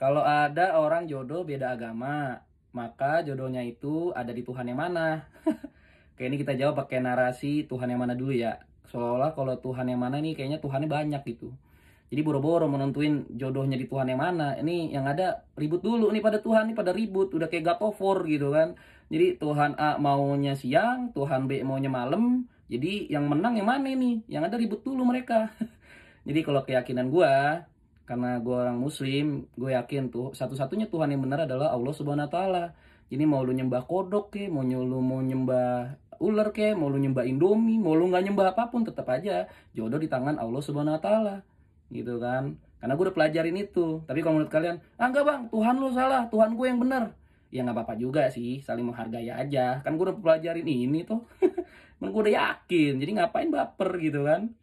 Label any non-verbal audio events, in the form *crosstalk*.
Kalau ada orang jodoh beda agama, maka jodohnya itu ada di Tuhan yang mana? *laughs* Kayak ini kita jawab pakai narasi Tuhan yang mana dulu ya. Seolah-olah kalau Tuhan yang mana nih kayaknya Tuhannya banyak gitu. Jadi boro-boro menentuin jodohnya di Tuhan yang mana. Ini yang ada ribut dulu nih pada Tuhan nih pada ribut udah kayak gak gatofor gitu kan. Jadi Tuhan A maunya siang, Tuhan B maunya malam. Jadi yang menang yang mana nih? Yang ada ribut dulu mereka. *laughs* Jadi kalau keyakinan gue karena gue orang muslim gue yakin tuh satu-satunya Tuhan yang benar adalah Allah subhanahu wa taala jadi mau lu nyembah kodok ke mau lu mau nyembah ular ke mau lu nyembah indomie mau lu nggak nyembah apapun tetap aja jodoh di tangan Allah subhanahu wa taala gitu kan karena gue udah pelajarin itu tapi kalau menurut kalian ah enggak bang Tuhan lu salah Tuhan gue yang benar ya nggak apa-apa juga sih saling menghargai aja kan gue udah pelajarin ini tuh Menurut *laughs* kan gue udah yakin jadi ngapain baper gitu kan